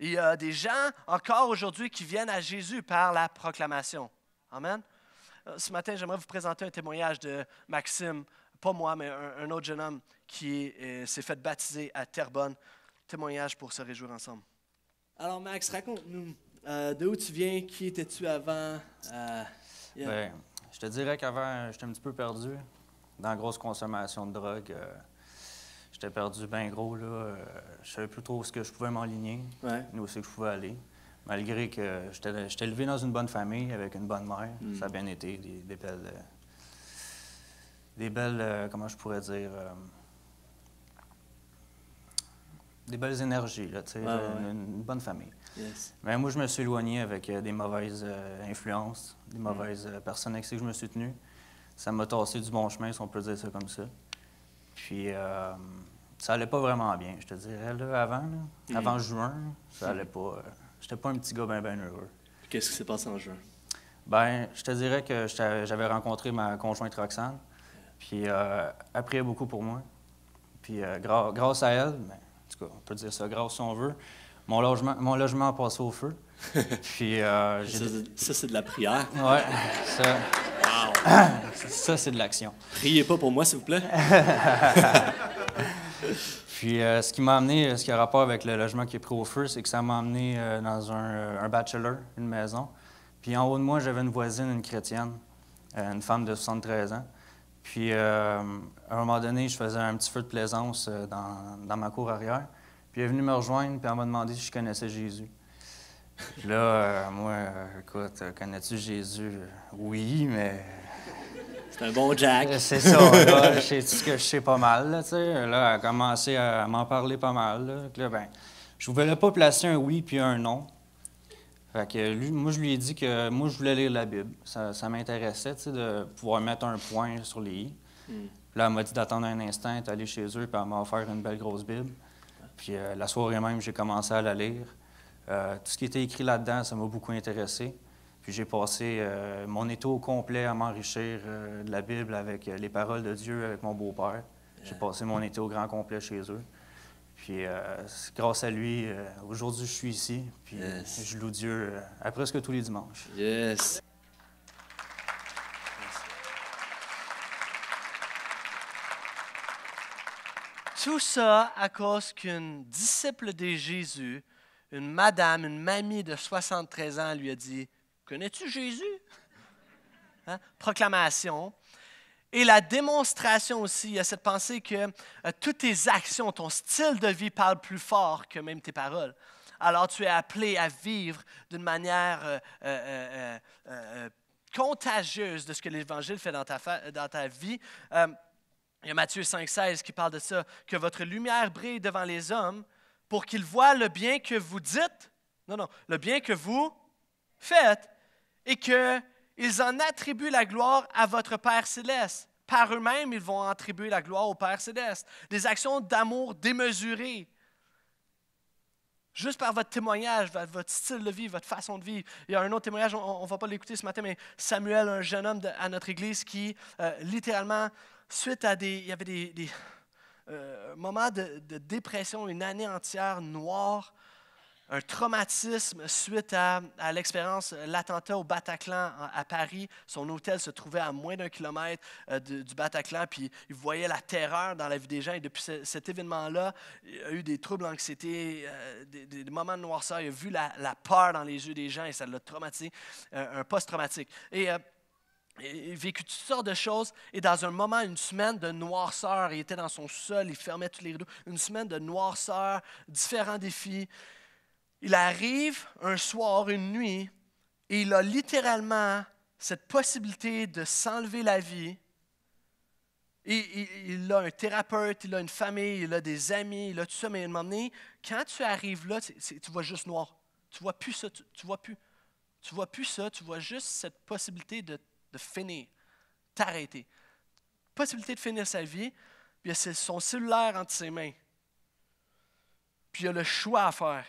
Il y a des gens encore aujourd'hui qui viennent à Jésus par la proclamation. Amen. Euh, ce matin, j'aimerais vous présenter un témoignage de Maxime, pas moi, mais un, autre jeune homme qui euh, s'est fait baptiser à Terrebonne témoignage pour se réjouir ensemble. Alors, Max, raconte-nous euh, de où tu viens, qui étais-tu avant? Euh, ben, je te dirais qu'avant, j'étais un petit peu perdu dans la grosse consommation de drogue. Euh, j'étais perdu bien gros, là. je savais plus trop ce que je pouvais m'enligner, ni où que je pouvais aller. Malgré que j'étais élevé dans une bonne famille, avec une bonne mère, mm. ça a bien été, des belles... des belles, comment je pourrais dire des belles énergies, là, Une, bonne famille. Mais moi, je me suis éloigné avec euh, des mauvaises euh, influences, des mm. mauvaises euh, personnes avec qui je me suis tenu. Ça m'a tassé du bon chemin, si on peut dire ça comme ça. Puis, ça allait pas vraiment bien, je te dirais. avant, mm. avant juin, ça mm. allait pas. j'étais pas un petit gars bien, ben heureux. Qu'est-ce qui s'est passé en juin? Ben, je te dirais que j'avais rencontré ma conjointe Roxane. Puis, elle priait beaucoup pour moi. Puis, grâce à elle, ben, tout cas, on peut dire ça grâce si on veut. Mon logement, mon logement a passé au feu. Puis, euh, ça, c'est de la prière. Ouais. Ça, c'est de l'action. Priez pas pour moi, s'il vous plaît. Puis, euh, ce qui m'a amené, euh, ce qui a rapport avec le logement qui est pris au feu, c'est que ça m'a amené dans un, bachelor, une maison. Puis, en haut de moi, j'avais une voisine, une chrétienne, une femme de 73 ans. Puis, euh, à un moment donné, je faisais un petit feu de plaisance euh, dans, ma cour arrière. Puis, il est venue me rejoindre, puis elle m'a demandé si je connaissais Jésus. là, euh, moi, écoute, connais-tu Jésus? Oui, mais c'est un bon Jack. C'est ça, là, je sais pas mal, tu sais. elle a commencé à m'en parler pas mal, là ben, je voulais pas placer un oui puis un non. Fait moi, je lui ai dit que moi, je voulais lire la Bible. Ça, m'intéressait, de pouvoir mettre un point sur les i. Mm. Là, elle m'a dit d'attendre un instant, d'aller chez eux, puis elle m'a offert une belle grosse Bible. Puis euh, la soirée même, j'ai commencé à la lire. Euh, tout ce qui était écrit là-dedans, ça m'a beaucoup intéressé. Puis j'ai passé euh, mon été au complet à m'enrichir de la Bible avec les paroles de Dieu, avec mon beau-père. J'ai passé mon été au grand complet chez eux. Puis euh, grâce à lui, euh, aujourd'hui, je suis ici. Puis je loue Dieu euh, à presque tous les dimanches. Yes. Tout ça à cause qu'une disciple de Jésus, une madame, une mamie de 73 ans lui a dit Connais-tu Jésus hein? Proclamation. Et la démonstration aussi, il y a cette pensée que euh, toutes tes actions, ton style de vie parle plus fort que même tes paroles. Alors tu es appelé à vivre d'une manière euh, euh, contagieuse de ce que l'Évangile fait dans ta, dans ta vie. il y a Matthieu 5,16 qui parle de ça, que votre lumière brille devant les hommes pour qu'ils voient le bien que vous dites, non, non, le bien que vous faites et que ils en attribuent la gloire à votre Père céleste. Par eux-mêmes, ils vont attribuer la gloire au Père céleste. Des actions d'amour démesurées. Juste par votre témoignage, votre style de vie, votre façon de vivre. Il y a un autre témoignage, on ne va pas l'écouter ce matin, mais Samuel, un jeune homme à notre église qui, euh, littéralement, suite à des... Il y avait des, euh, moments de, de, dépression, une année entière noire, un traumatisme suite à, l'expérience, euh, l'attentat au Bataclan à, Paris. Son hôtel se trouvait à moins d'un kilomètre euh, du Bataclan, puis il voyait la terreur dans la vie des gens. Et depuis cet événement-là, il a eu des troubles d'anxiété, euh, des, moments de noirceur. Il a vu la, peur dans les yeux des gens et ça l'a traumatisé, un post-traumatique. Et il a vécu toutes sortes de choses et dans un moment, une semaine de noirceur, il était dans son sol, il fermait tous les rideaux, une semaine de noirceur, différents défis il arrive un soir, une nuit, et il a littéralement cette possibilité de s'enlever la vie. il a un thérapeute, il a une famille, il a des amis, il a tout ça, mais à un moment donné, quand tu arrives là, tu, vois juste noir. Tu vois plus ça, tu, tu, vois plus. Tu vois plus ça, tu vois juste cette possibilité de, finir, t'arrêter. Possibilité de finir sa vie, puis il a son cellulaire entre ses mains. Puis il a le choix à faire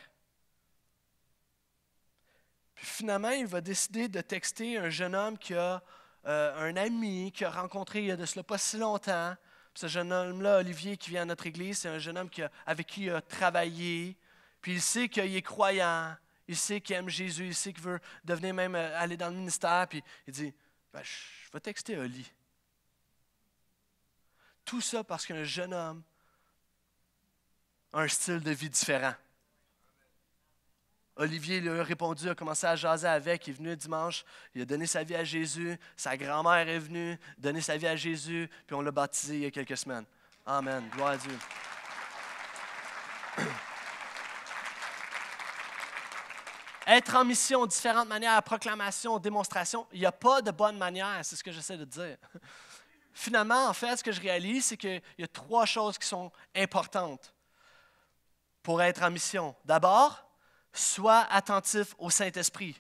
puis finalement, il va décider de texter un jeune homme qui a euh, un ami qu'il a rencontré il y a de cela pas si longtemps. ce jeune homme-là, Olivier, qui vient à notre église, c'est un jeune homme qui avec qui il a travaillé. Puis il sait qu'il est croyant, il sait qu'il aime Jésus, il sait qu'il veut devenir même euh, aller dans le ministère. Puis il dit ben, Je vais texter Oli. Tout ça parce qu'un jeune homme a un style de vie différent. Olivier lui a répondu, a commencé à jaser avec. Il est venu dimanche, il a donné sa vie à Jésus. Sa grand-mère est venue donner sa vie à Jésus, puis on l'a baptisé il y a quelques semaines. Amen. Gloire à Dieu. Être en mission, différentes manières, proclamation, démonstration, il n'y a pas de bonne manière, c'est ce que j'essaie de dire. Finalement, en fait, ce que je réalise, c'est qu'il y a trois choses qui sont importantes pour être en mission. D'abord, Sois attentif au Saint-Esprit.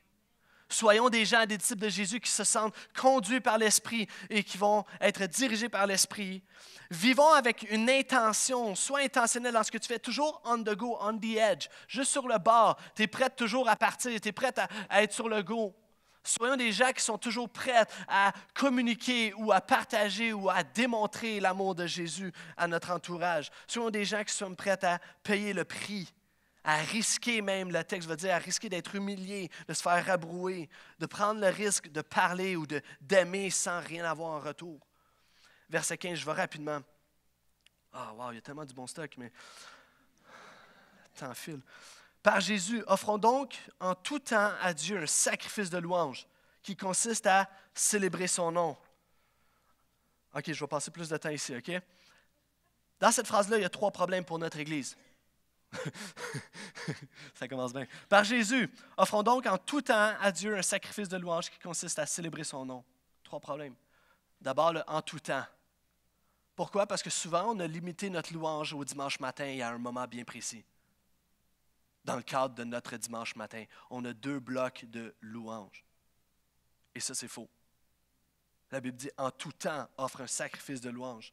Soyons des gens, des disciples de Jésus qui se sentent conduits par l'Esprit et qui vont être dirigés par l'Esprit. Vivons avec une intention. Sois intentionnel dans ce que tu fais, toujours on the go, on the edge, juste sur le bord. Tu es prêt toujours à partir, tu es prêt à, être sur le go. Soyons des gens qui sont toujours prêts à communiquer ou à partager ou à démontrer l'amour de Jésus à notre entourage. Soyons des gens qui sont prêts à payer le prix à risquer même, le texte veut dire, à risquer d'être humilié, de se faire rabrouer, de prendre le risque de parler ou d'aimer sans rien avoir en retour. Verset 15, je vais rapidement. Ah, oh, wow, il y a tellement du bon stock, mais le temps file. Par Jésus, offrons donc en tout temps à Dieu un sacrifice de louange qui consiste à célébrer son nom. OK, je vais passer plus de temps ici, OK? Dans cette phrase-là, il y a trois problèmes pour notre Église. Ça commence bien. Par Jésus, offrons donc en tout temps à Dieu un sacrifice de louange qui consiste à célébrer son nom. Trois problèmes. D'abord, le en tout temps. Pourquoi? Parce que souvent, on a limité notre louange au dimanche matin et à un moment bien précis. Dans le cadre de notre dimanche matin, on a deux blocs de louange. Et ça, c'est faux. La Bible dit, en tout temps, offre un sacrifice de louange.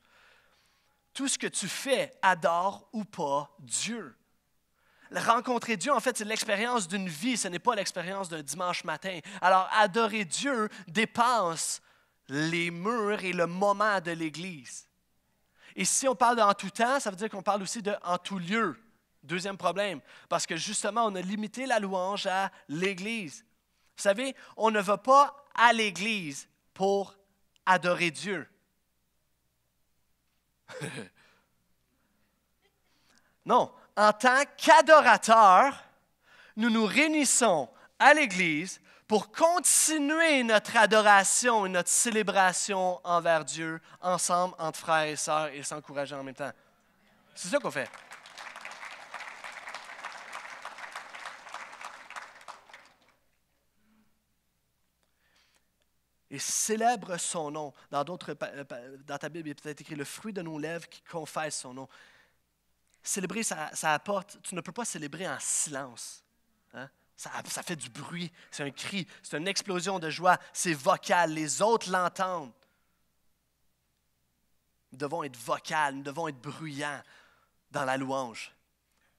Tout ce que tu fais, adore ou pas Dieu. Rencontrer Dieu, en fait, c'est l'expérience d'une vie, ce n'est pas l'expérience d'un dimanche matin. Alors, adorer Dieu dépasse les murs et le moment de l'Église. Et si on parle d'en tout temps, ça veut dire qu'on parle aussi de en tout lieu. Deuxième problème, parce que justement, on a limité la louange à l'Église. Vous savez, on ne va pas à l'Église pour adorer Dieu. non, en tant qu'adorateurs, nous nous réunissons à l'Église pour continuer notre adoration et notre célébration envers Dieu ensemble, entre frères et sœurs, et s'encourager en même temps. C'est ça qu'on fait. et célèbre son nom. Dans, dans ta Bible, il est peut-être écrit le fruit de nos lèvres qui confesse son nom célébrer, ça, apporte. Tu ne peux pas célébrer en silence. Hein? Ça, fait du bruit, c'est un cri, c'est une explosion de joie, c'est vocal, les autres l'entendent. Nous devons être vocal, nous devons être bruyants dans la louange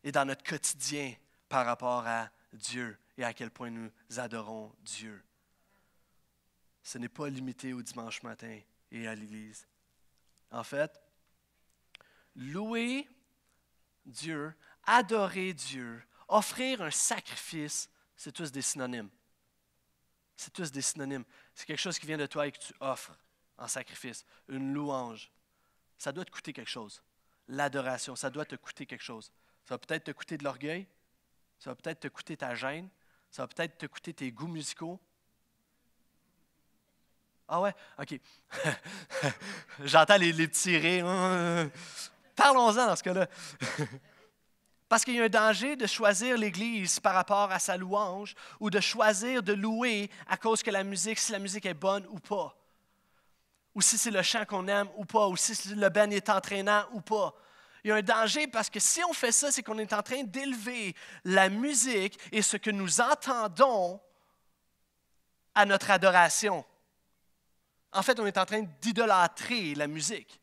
et dans notre quotidien par rapport à Dieu et à quel point nous adorons Dieu. Ce n'est pas limité au dimanche matin et à l'Église. En fait, louer Dieu, adorer Dieu, offrir un sacrifice, c'est tous des synonymes. C'est tous des synonymes. C'est quelque chose qui vient de toi et que tu offres en sacrifice, une louange. Ça doit te coûter quelque chose. L'adoration, ça doit te coûter quelque chose. Ça va peut-être te coûter de l'orgueil, ça va peut-être te coûter ta gêne, ça va peut-être te coûter tes goûts musicaux. Ah ouais? OK. J'entends les, petits rires. Parlons-en dans ce cas-là. Parce qu'il y a un danger de choisir l'Église par rapport à sa louange ou de choisir de louer à cause que la musique, si la musique est bonne ou pas, ou si c'est le chant qu'on aime ou pas, ou si le ben est entraînant ou pas. Il y a un danger parce que si on fait ça, c'est qu'on est en train d'élever la musique et ce que nous entendons à notre adoration. En fait, on est en train d'idolâtrer la musique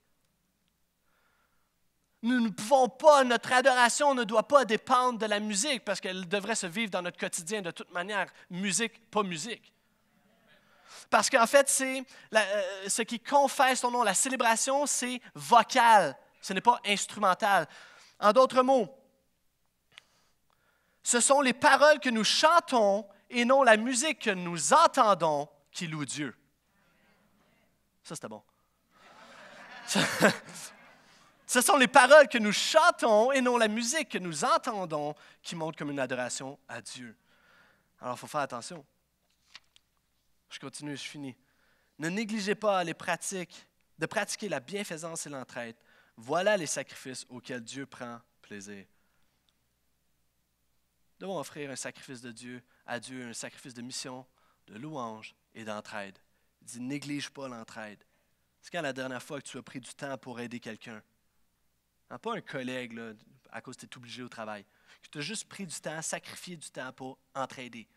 nous ne pouvons pas, notre adoration ne doit pas dépendre de la musique parce qu'elle devrait se vivre dans notre quotidien de toute manière, musique, pas musique. Parce qu'en fait, c'est euh, ce qui confesse son nom. La célébration, c'est vocal. ce n'est pas instrumental. En d'autres mots, ce sont les paroles que nous chantons et non la musique que nous entendons qui loue Dieu. Ça, c'était bon. Ce sont les paroles que nous chantons et non la musique que nous entendons qui montrent comme une adoration à Dieu. Alors, il faut faire attention. Je continue, je finis. Ne négligez pas les pratiques, de pratiquer la bienfaisance et l'entraide. Voilà les sacrifices auxquels Dieu prend plaisir. Nous devons offrir un sacrifice de Dieu à Dieu, un sacrifice de mission, de louange et d'entraide. Il dit, néglige pas l'entraide. C'est quand la dernière fois que tu as pris du temps pour aider quelqu'un? Ah, pas un collègue à cause que tu es obligé au travail. tu as juste pris du temps, sacrifié du temps pour entraider.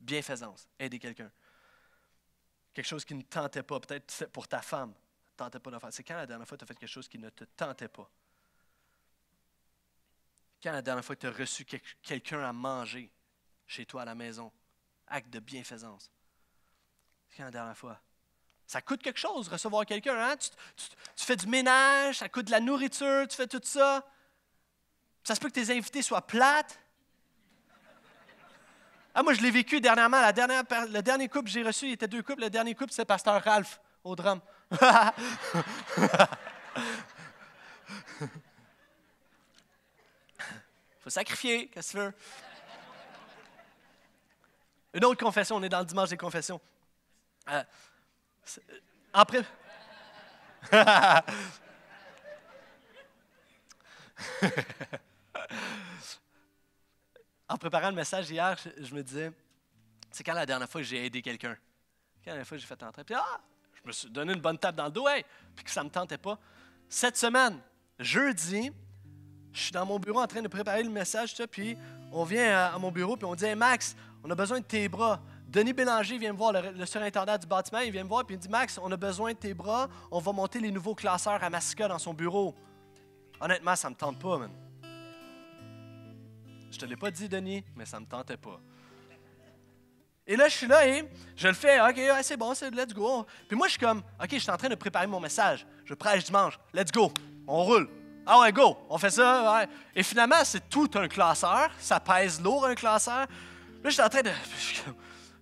Bienfaisance, aider quelqu'un. Quelque chose qui ne tentait pas, peut-être pour ta femme, tentait pas de faire. C'est quand la dernière fois tu as fait quelque chose qui ne te tentait pas? Quand la dernière fois tu as reçu quelqu'un à manger chez toi à la maison? Acte de bienfaisance. Quand la dernière fois ça coûte quelque chose, recevoir quelqu'un. Hein? Tu, fais du ménage, ça coûte de la nourriture, tu fais tout ça. Ça se peut que tes invités soient plates. Ah, moi, je l'ai vécu dernièrement. La dernière, le dernier couple que j'ai reçu, il était deux couples. Le dernier couple, c'est Pasteur Ralph au drum. faut sacrifier, qu'est-ce que Une autre confession, on est dans le dimanche des confessions. Euh, après. en préparant le message hier, je me disais, c'est quand la dernière fois que j'ai aidé quelqu'un? Quand la dernière fois que j'ai fait entrer? Puis, ah, je me suis donné une bonne tape dans le dos, hey, puis que ça ne me tentait pas. Cette semaine, jeudi, je suis dans mon bureau en train de préparer le message, puis on vient à, mon bureau, puis on dit, Max, on a besoin de tes bras. Denis Bélanger vient me voir, le, surinternat surintendant du bâtiment, il vient me voir et il me dit Max, on a besoin de tes bras, on va monter les nouveaux classeurs à Massica dans son bureau. Honnêtement, ça me tente pas, man. Je te l'ai pas dit, Denis, mais ça me tentait pas. Et là, je suis là et je le fais, OK, c'est bon, c'est let's go. Puis moi, je suis comme, OK, je suis en train de préparer mon message. Je prêche dimanche, let's go, on roule. Ah ouais, go, on fait ça. Ouais. Et finalement, c'est tout un classeur. Ça pèse lourd, un classeur. Là, je suis en train de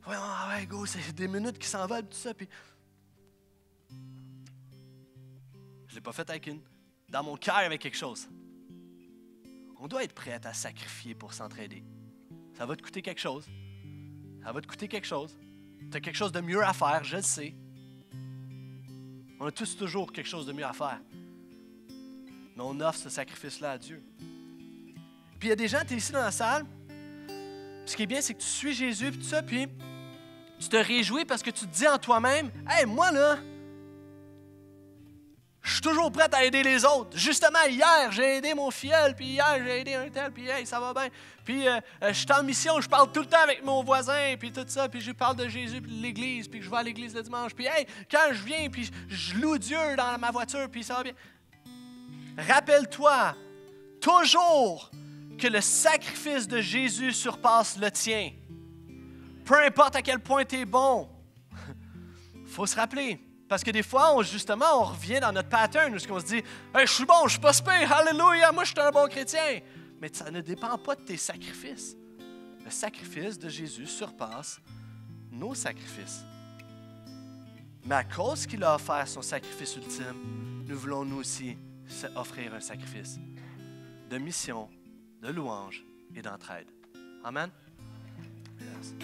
ouais ah ouais, go, c'est des minutes qui s'envolent, tout ça. Puis... Je ne l'ai pas fait avec une. Dans mon cœur, y avait quelque chose. On doit être prêt à sacrifier pour s'entraider. Ça va te coûter quelque chose. Ça va te coûter quelque chose. Tu as quelque chose de mieux à faire, je le sais. On a tous toujours quelque chose de mieux à faire. Mais on offre ce sacrifice-là à Dieu. Puis il y a des gens, tu es ici dans la salle. Ce qui est bien, c'est que tu suis Jésus, puis tout ça, puis tu te réjouis parce que tu te dis en toi-même, Hey, moi là, je suis toujours prête à aider les autres. Justement, hier, j'ai aidé mon fiel, puis hier, j'ai aidé un tel, puis hey, ça va bien. Puis euh, euh, je suis en mission, je parle tout le temps avec mon voisin, puis tout ça, puis je parle de Jésus, puis de l'Église, puis je vais à l'Église le dimanche. Puis hey, quand je viens, puis je loue Dieu dans ma voiture, puis ça va bien. Rappelle-toi toujours que le sacrifice de Jésus surpasse le tien peu importe à quel point tu es bon, faut se rappeler. Parce que des fois, on, justement, on revient dans notre pattern où qu'on se dit Je suis bon, je suis pas Alléluia, moi je suis un bon chrétien. Mais ça ne dépend pas de tes sacrifices. Le sacrifice de Jésus surpasse nos sacrifices. Mais à cause qu'il a offert son sacrifice ultime, nous voulons nous aussi offrir un sacrifice de mission, de louange et d'entraide. Amen. Yes.